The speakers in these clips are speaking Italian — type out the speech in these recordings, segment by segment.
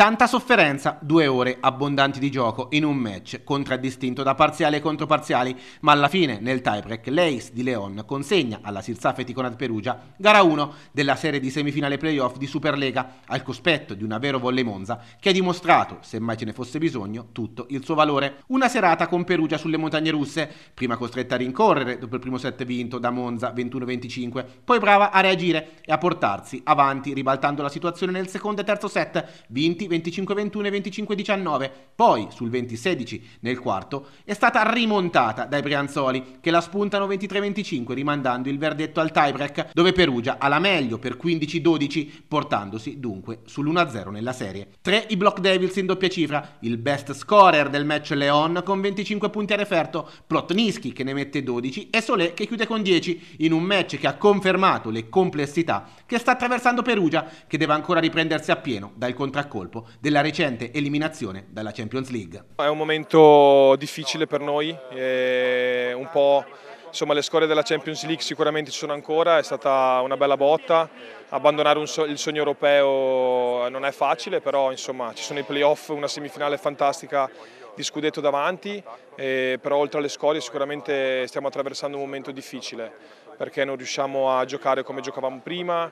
Tanta sofferenza, due ore abbondanti di gioco in un match contraddistinto da parziali e controparziali, ma alla fine nel tiebreak l'Ace di Leon consegna alla Sirsafeti Conad Perugia gara 1 della serie di semifinale playoff di Superlega al cospetto di una vero volle Monza che ha dimostrato, se mai ce ne fosse bisogno, tutto il suo valore. Una serata con Perugia sulle montagne russe, prima costretta a rincorrere dopo il primo set vinto da Monza 21-25, poi brava a reagire e a portarsi avanti ribaltando la situazione nel secondo e terzo set, vinti 25-21 e 25-19. Poi, sul 20-16, nel quarto, è stata rimontata dai Brianzoli, che la spuntano 23-25, rimandando il verdetto al tiebreak, dove Perugia ha la meglio per 15-12, portandosi dunque sull'1-0 nella serie. 3 i Block Devils in doppia cifra, il best scorer del match Leon con 25 punti a referto, Plotnischi che ne mette 12 e Solé che chiude con 10 in un match che ha confermato le complessità che sta attraversando Perugia, che deve ancora riprendersi appieno dal contraccolpo della recente eliminazione dalla Champions League. È un momento difficile per noi, un po' insomma le scorie della Champions League sicuramente ci sono ancora, è stata una bella botta, abbandonare so il sogno europeo non è facile, però insomma ci sono i playoff, una semifinale fantastica di scudetto davanti, eh, però oltre alle scorie sicuramente stiamo attraversando un momento difficile perché non riusciamo a giocare come giocavamo prima,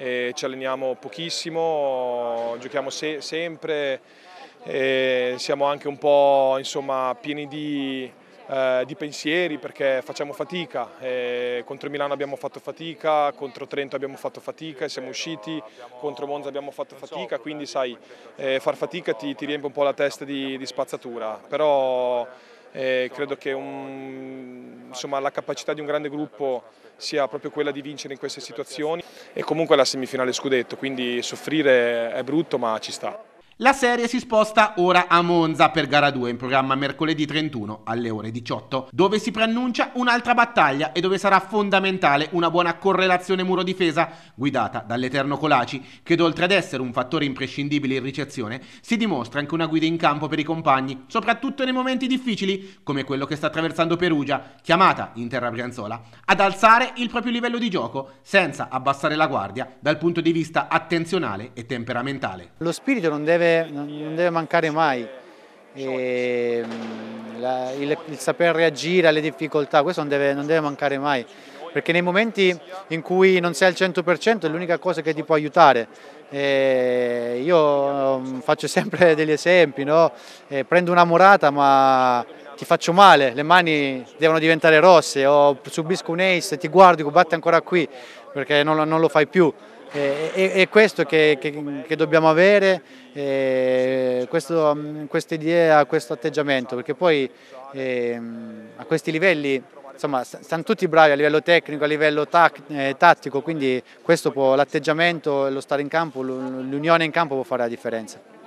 eh, ci alleniamo pochissimo, giochiamo se sempre, eh, siamo anche un po' insomma, pieni di, eh, di, pensieri perché facciamo fatica, contro Milano abbiamo fatto fatica, contro Trento abbiamo fatto fatica e siamo usciti, contro Monza abbiamo fatto fatica, quindi sai, far fatica ti, ti, riempie un po' la testa di, di spazzatura, però eh, credo che un insomma, la capacità di un grande gruppo sia proprio quella di vincere in queste situazioni e comunque la semifinale scudetto, quindi soffrire è brutto ma ci sta. La serie si sposta ora a Monza per gara 2 in programma mercoledì 31 alle ore 18, dove si preannuncia un'altra battaglia e dove sarà fondamentale una buona correlazione muro-difesa guidata dall'Eterno Colaci, che oltre ad essere un fattore imprescindibile in ricezione, si dimostra anche una guida in campo per i compagni, soprattutto nei momenti difficili come quello che sta attraversando Perugia, chiamata in terra brianzola, ad alzare il proprio livello di gioco senza abbassare la guardia dal punto di vista attenzionale e temperamentale. Lo spirito non deve deve, non deve mancare mai. E, mm, la, il, il, saper reagire alle difficoltà, questo non deve, non deve mancare mai perché nei momenti in cui non sei al 100% è l'unica cosa che ti può aiutare. E io mm, faccio sempre degli esempi, no? prendo una murata ma ti faccio male, le mani devono diventare rosse o subisco un ace, ti guardi, e ancora qui perché non, non lo fai più è, eh, questo che, che, che, dobbiamo avere, eh, mm, questa idea, questo atteggiamento, perché poi eh, a questi livelli insomma, stanno tutti bravi a livello tecnico, a livello eh, tattico, quindi l'atteggiamento, e lo stare in campo, l'unione in campo può fare la differenza.